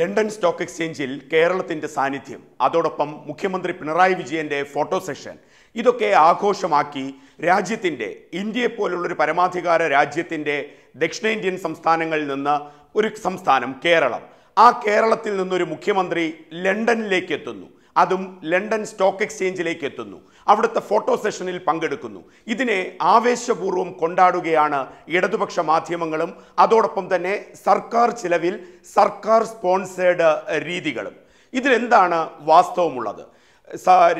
London stock എക്സ്ചേഞ്ചിൽ കേരളത്തിൻ്റെ സാന്നിധ്യം അതോടൊപ്പം മുഖ്യമന്ത്രി പിണറായി വിജയൻ്റെ ഫോട്ടോ സെഷൻ ഇതൊക്കെ ആഘോഷമാക്കി രാജ്യത്തിൻ്റെ ഇന്ത്യയെ പോലുള്ളൊരു പരമാധികാര രാജ്യത്തിൻ്റെ ദക്ഷിണേന്ത്യൻ സംസ്ഥാനങ്ങളിൽ നിന്ന് ഒരു സംസ്ഥാനം കേരളം ആ കേരളത്തിൽ നിന്നൊരു മുഖ്യമന്ത്രി ലണ്ടനിലേക്ക് എത്തുന്നു അതും ലണ്ടൻ സ്റ്റോക്ക് എക്സ്ചേഞ്ചിലേക്ക് എത്തുന്നു അവിടുത്തെ ഫോട്ടോ സെഷനിൽ പങ്കെടുക്കുന്നു ഇതിനെ ആവേശപൂർവ്വം കൊണ്ടാടുകയാണ് ഇടതുപക്ഷ മാധ്യമങ്ങളും അതോടൊപ്പം തന്നെ സർക്കാർ ചിലവിൽ സർക്കാർ സ്പോൺസേഡ് രീതികളും ഇതിലെന്താണ് വാസ്തവമുള്ളത്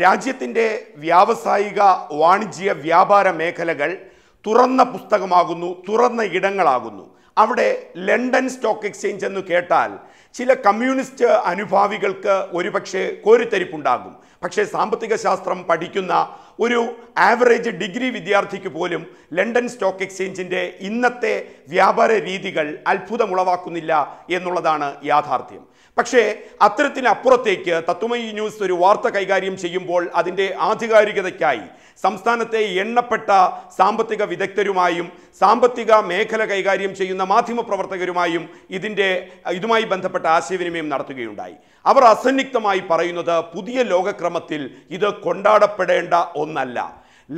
രാജ്യത്തിൻ്റെ വ്യാവസായിക വാണിജ്യ വ്യാപാര മേഖലകൾ തുറന്ന പുസ്തകമാകുന്നു തുറന്ന ഇടങ്ങളാകുന്നു അവിടെ ലണ്ടൻ സ്റ്റോക്ക് എക്സ്ചേഞ്ച് എന്ന് കേട്ടാൽ ചില കമ്മ്യൂണിസ്റ്റ് അനുഭാവികൾക്ക് ഒരുപക്ഷെ കോരിത്തരിപ്പുണ്ടാകും പക്ഷേ സാമ്പത്തിക ശാസ്ത്രം പഠിക്കുന്ന ഒരു ആവറേജ് ഡിഗ്രി വിദ്യാർത്ഥിക്ക് പോലും ലണ്ടൻ സ്റ്റോക്ക് എക്സ്ചേഞ്ചിൻ്റെ ഇന്നത്തെ വ്യാപാര രീതികൾ അത്ഭുതമുളവാക്കുന്നില്ല എന്നുള്ളതാണ് യാഥാർത്ഥ്യം പക്ഷേ അത്തരത്തിനപ്പുറത്തേക്ക് തത്വമയി ന്യൂസ് ഒരു വാർത്ത കൈകാര്യം ചെയ്യുമ്പോൾ അതിൻ്റെ ആധികാരികതയ്ക്കായി സംസ്ഥാനത്തെ എണ്ണപ്പെട്ട സാമ്പത്തിക വിദഗ്ധരുമായും സാമ്പത്തിക മേഖല കൈകാര്യം ചെയ്യുന്ന മാധ്യമപ്രവർത്തകരുമായും ഇതിൻ്റെ ഇതുമായി ബന്ധപ്പെട്ട ആശയവിനിമയം നടത്തുകയുണ്ടായി അവർ അസന്നിഗ്ധമായി പറയുന്നത് പുതിയ ലോകക്രമത്തിൽ ഇത് കൊണ്ടാടപ്പെടേണ്ട ഒന്ന് ഒന്നല്ല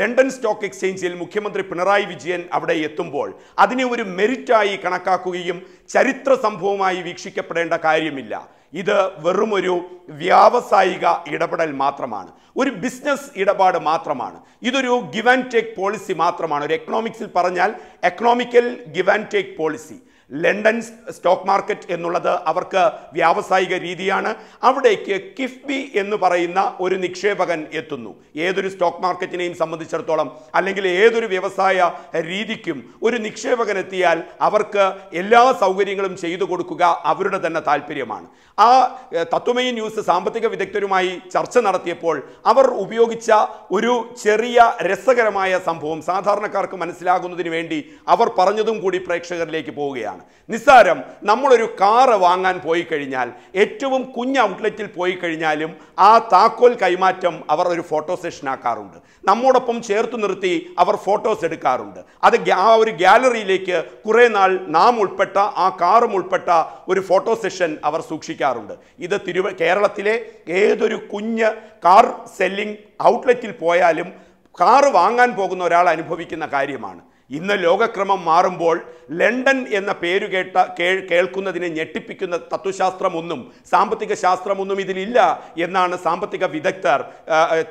ലണ്ടൻ സ്റ്റോക്ക് എക്സ്ചേഞ്ചിൽ മുഖ്യമന്ത്രി പിണറായി വിജയൻ അവിടെ എത്തുമ്പോൾ അതിനെ ഒരു മെറിറ്റായി കണക്കാക്കുകയും ചരിത്ര സംഭവമായി വീക്ഷിക്കപ്പെടേണ്ട കാര്യമില്ല ഇത് വെറുമൊരു വ്യാവസായിക ഇടപെടൽ മാത്രമാണ് ഒരു ബിസിനസ് ഇടപാട് മാത്രമാണ് ഇതൊരു ഗിവ് ആൻഡ് ടേക്ക് പോളിസി മാത്രമാണ് ഒരു എക്കണോമിക്സിൽ പറഞ്ഞാൽ economical give and take policy London stock market എന്നുള്ളത് അവർക്ക് വ്യാവസായിക രീതിയാണ് അവിടേക്ക് കിഫ്ബി എന്ന് പറയുന്ന ഒരു നിക്ഷേപകൻ എത്തുന്നു ഏതൊരു സ്റ്റോക്ക് മാർക്കറ്റിനെയും സംബന്ധിച്ചിടത്തോളം അല്ലെങ്കിൽ ഏതൊരു വ്യവസായ രീതിക്കും ഒരു നിക്ഷേപകൻ എത്തിയാൽ അവർക്ക് എല്ലാ സൗകര്യങ്ങളും ചെയ്തു കൊടുക്കുക അവരുടെ തന്നെ താല്പര്യമാണ് ആ ആ തത്വമയി ന്യൂസ് സാമ്പത്തിക വിദഗ്ധരുമായി ചർച്ച നടത്തിയപ്പോൾ അവർ ഉപയോഗിച്ച ഒരു ചെറിയ രസകരമായ സംഭവം സാധാരണക്കാർക്ക് മനസ്സിലാകുന്നതിന് വേണ്ടി അവർ പറഞ്ഞതും കൂടി പ്രേക്ഷകരിലേക്ക് പോവുകയാണ് നിസ്സാരം നമ്മളൊരു കാറ് വാങ്ങാൻ പോയി കഴിഞ്ഞാൽ ഏറ്റവും കുഞ്ഞ ഔട്ട്ലെറ്റിൽ പോയി കഴിഞ്ഞാലും ആ താക്കോൽ കൈമാറ്റം അവർ ഒരു ഫോട്ടോ സെഷൻ ആക്കാറുണ്ട് നമ്മോടൊപ്പം ചേർത്ത് നിർത്തി അവർ ഫോട്ടോസ് എടുക്കാറുണ്ട് അത് ആ ഒരു ഗ്യാലറിയിലേക്ക് കുറേ നാൾ നാം ഉൾപ്പെട്ട ആ കാറും ഉൾപ്പെട്ട ഒരു ഫോട്ടോ സെഷൻ അവർ സൂക്ഷിക്കാറുണ്ട് ചെയ്യാറുണ്ട് ഇത് തിരുവ കേരളത്തിലെ ഏതൊരു കുഞ്ഞ് കാർ സെല്ലിംഗ് ഔട്ട്ലെറ്റിൽ പോയാലും കാറ് വാങ്ങാൻ പോകുന്ന ഒരാൾ അനുഭവിക്കുന്ന കാര്യമാണ് ഇന്ന് ലോകക്രമം മാറുമ്പോൾ ലണ്ടൻ എന്ന പേരു കേട്ട കേൾ കേൾക്കുന്നതിനെ ഞെട്ടിപ്പിക്കുന്ന തത്വശാസ്ത്രമൊന്നും സാമ്പത്തിക ശാസ്ത്രമൊന്നും ഇതിലില്ല എന്നാണ് സാമ്പത്തിക വിദഗ്ധർ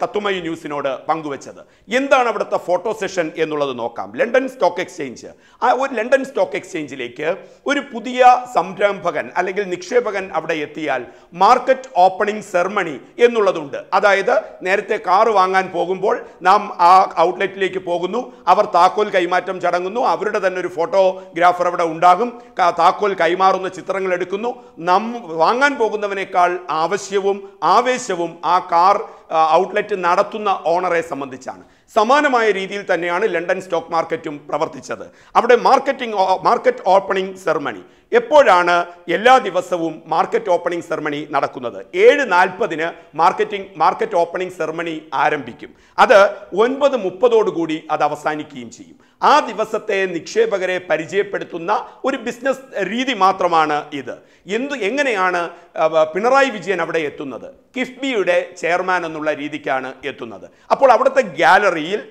തത്വമയി ന്യൂസിനോട് പങ്കുവച്ചത് എന്താണ് അവിടുത്തെ ഫോട്ടോ സെഷൻ എന്നുള്ളത് നോക്കാം ലണ്ടൻ സ്റ്റോക്ക് എക്സ്ചേഞ്ച് ആ ഒരു ലണ്ടൻ സ്റ്റോക്ക് എക്സ്ചേഞ്ചിലേക്ക് ഒരു പുതിയ സംരംഭകൻ അല്ലെങ്കിൽ നിക്ഷേപകൻ അവിടെ എത്തിയാൽ മാർക്കറ്റ് ഓപ്പണിംഗ് സെർമണി എന്നുള്ളതുണ്ട് അതായത് നേരത്തെ കാറ് വാങ്ങാൻ പോകുമ്പോൾ നാം ആ ഔട്ട്ലെറ്റിലേക്ക് പോകുന്നു അവർ താക്കോൽ കൈമാറ്റം പട്ടം ചടങ്ങുന്നു അവരുടെ തന്നെ ഒരു ഫോട്ടോഗ്രാഫർ അവിടെ ഉണ്ടാകും താക്കോൽ കൈമാറുന്ന ചിത്രങ്ങൾ എടുക്കുന്നു നം വാങ്ങാൻ പോകുന്നവനേക്കാൾ ആവശ്യവും ആവേശവും ആ കാർ ഔട്ട്ലെറ്റ് നടത്തുന്ന ഓണറെ സംബന്ധിച്ചാണ് സമാനമായ രീതിയിൽ തന്നെയാണ് ലണ്ടൻ സ്റ്റോക്ക് മാർക്കറ്റും പ്രവർത്തിച്ചത് അവിടെ മാർക്കറ്റിംഗ് മാർക്കറ്റ് ഓപ്പണിംഗ് സെറമണി എപ്പോഴാണ് എല്ലാ ദിവസവും മാർക്കറ്റ് ഓപ്പണിംഗ് സെറമണി നടക്കുന്നത് ഏഴ് നാൽപ്പതിന് മാർക്കറ്റിംഗ് മാർക്കറ്റ് ഓപ്പണിംഗ് സെറമണി ആരംഭിക്കും അത് ഒൻപത് മുപ്പതോടുകൂടി അത് അവസാനിക്കുകയും ചെയ്യും ആ ദിവസത്തെ നിക്ഷേപകരെ പരിചയപ്പെടുത്തുന്ന ഒരു ബിസിനസ് രീതി മാത്രമാണ് ഇത് എന്ത് എങ്ങനെയാണ് പിണറായി വിജയൻ അവിടെ എത്തുന്നത് കിഫ്ബിയുടെ ചെയർമാൻ എന്നുള്ള രീതിക്കാണ് എത്തുന്നത് അപ്പോൾ അവിടുത്തെ ഗ്യാലറിയിൽ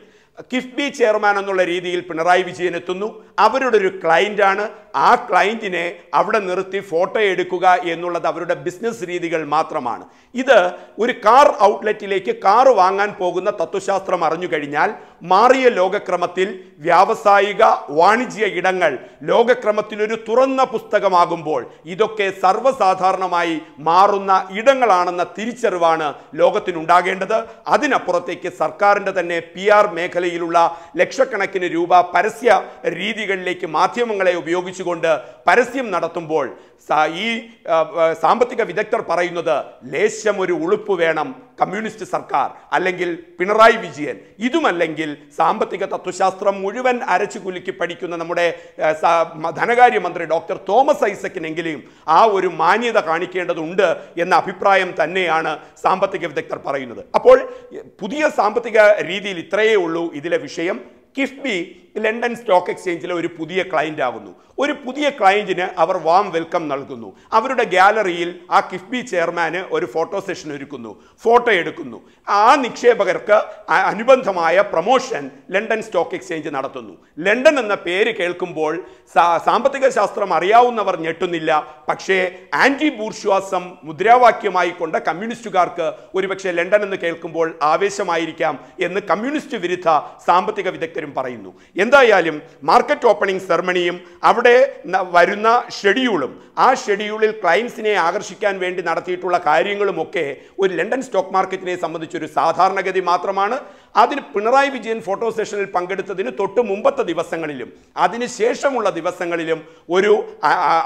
കിഫ്ബി ചെയർമാൻ എന്നുള്ള രീതിയിൽ പിണറായി വിജയൻ എത്തുന്നു അവരുടെ ഒരു ക്ലയൻ്റാണ് ആ ക്ലയൻറ്റിനെ അവിടെ നിർത്തി ഫോട്ടോ എടുക്കുക എന്നുള്ളത് അവരുടെ ബിസിനസ് രീതികൾ മാത്രമാണ് ഇത് ഒരു കാർ ഔട്ട്ലെറ്റിലേക്ക് കാർ വാങ്ങാൻ പോകുന്ന തത്വശാസ്ത്രം അറിഞ്ഞു കഴിഞ്ഞാൽ മാറിയ ലോകക്രമത്തിൽ വ്യാവസായിക വാണിജ്യ ഇടങ്ങൾ ലോകക്രമത്തിൽ ഒരു തുറന്ന പുസ്തകമാകുമ്പോൾ ഇതൊക്കെ സർവ്വസാധാരണമായി മാറുന്ന ഇടങ്ങളാണെന്ന തിരിച്ചറിവാണ് ലോകത്തിനുണ്ടാകേണ്ടത് അതിനപ്പുറത്തേക്ക് സർക്കാരിൻ്റെ തന്നെ പി ആർ മേഖലയിൽ ജില്ലയിലുള്ള ലക്ഷക്കണക്കിന് രൂപ പരസ്യ രീതികളിലേക്ക് മാധ്യമങ്ങളെ ഉപയോഗിച്ചുകൊണ്ട് പരസ്യം നടത്തുമ്പോൾ ഈ സാമ്പത്തിക വിദഗ്ധർ പറയുന്നത് ലേശം ഒരു ഉളുപ്പ് വേണം കമ്മ്യൂണിസ്റ്റ് സർക്കാർ അല്ലെങ്കിൽ പിണറായി വിജയൻ ഇതുമല്ലെങ്കിൽ സാമ്പത്തിക തത്വശാസ്ത്രം മുഴുവൻ അരച്ചു കുലുക്കി പഠിക്കുന്ന നമ്മുടെ ധനകാര്യമന്ത്രി ഡോക്ടർ തോമസ് ഐസക്കിനെങ്കിലും ആ ഒരു മാന്യത കാണിക്കേണ്ടതുണ്ട് എന്ന അഭിപ്രായം തന്നെയാണ് സാമ്പത്തിക വിദഗ്ധർ പറയുന്നത് അപ്പോൾ പുതിയ സാമ്പത്തിക രീതിയിൽ ഇത്രയേ ഉള്ളൂ ഇതിലെ വിഷയം കിഫ്ബി ലണ്ടൻ സ്റ്റോക്ക് എക്സ്ചേഞ്ചിലെ ഒരു പുതിയ ക്ലയൻ്റ് ആകുന്നു ഒരു പുതിയ ക്ലയൻറ്റിന് അവർ വാം വെൽക്കം നൽകുന്നു അവരുടെ ഗാലറിയിൽ ആ കിഫ്ബി ചെയർമാന് ഒരു ഫോട്ടോ സെഷൻ ഒരുക്കുന്നു ഫോട്ടോ എടുക്കുന്നു ആ നിക്ഷേപകർക്ക് അനുബന്ധമായ പ്രൊമോഷൻ ലണ്ടൻ സ്റ്റോക്ക് എക്സ്ചേഞ്ച് നടത്തുന്നു ലണ്ടൻ എന്ന പേര് കേൾക്കുമ്പോൾ സാമ്പത്തിക ശാസ്ത്രം അറിയാവുന്നവർ ഞെട്ടുന്നില്ല പക്ഷേ ആൻറ്റി ബൂർഷ്വാസം മുദ്രാവാക്യമായി കൊണ്ട കമ്മ്യൂണിസ്റ്റുകാർക്ക് ഒരുപക്ഷെ ലണ്ടൻ എന്ന് കേൾക്കുമ്പോൾ ആവേശമായിരിക്കാം എന്ന് കമ്മ്യൂണിസ്റ്റ് വിരുദ്ധ സാമ്പത്തിക വിദഗ്ധരും പറയുന്നു എന്തായാലും മാർക്കറ്റ് ഓപ്പണിംഗ് സെർമണിയും അവിടെ വരുന്ന ഷെഡ്യൂളും ആ ഷെഡ്യൂളിൽ ക്ലയൻസിനെ ആകർഷിക്കാൻ വേണ്ടി നടത്തിയിട്ടുള്ള കാര്യങ്ങളുമൊക്കെ ഒരു ലണ്ടൻ സ്റ്റോക്ക് മാർക്കറ്റിനെ സംബന്ധിച്ചൊരു സാധാരണഗതി മാത്രമാണ് അതിന് പിണറായി വിജയൻ ഫോട്ടോ സെഷനിൽ പങ്കെടുത്തതിന് തൊട്ട് മുമ്പത്തെ ദിവസങ്ങളിലും അതിനുശേഷമുള്ള ദിവസങ്ങളിലും ഒരു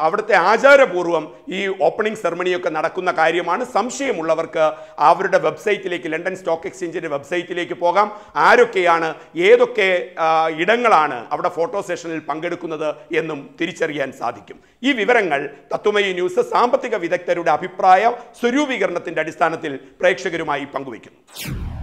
അവിടുത്തെ ആചാരപൂർവ്വം ഈ ഓപ്പണിംഗ് സെർമണിയൊക്കെ നടക്കുന്ന കാര്യമാണ് സംശയമുള്ളവർക്ക് അവരുടെ വെബ്സൈറ്റിലേക്ക് ലണ്ടൻ സ്റ്റോക്ക് എക്സ്ചേഞ്ചിൻ്റെ വെബ്സൈറ്റിലേക്ക് പോകാം ആരൊക്കെയാണ് ഏതൊക്കെ ഇടങ്ങൾ ജനങ്ങളാണ് അവിടെ ഫോട്ടോ സെഷനിൽ പങ്കെടുക്കുന്നത് എന്നും തിരിച്ചറിയാൻ സാധിക്കും ഈ വിവരങ്ങൾ തത്വമയി ന്യൂസ് സാമ്പത്തിക വിദഗ്ധരുടെ അഭിപ്രായ സ്വരൂപീകരണത്തിന്റെ അടിസ്ഥാനത്തിൽ പ്രേക്ഷകരുമായി പങ്കുവയ്ക്കുന്നു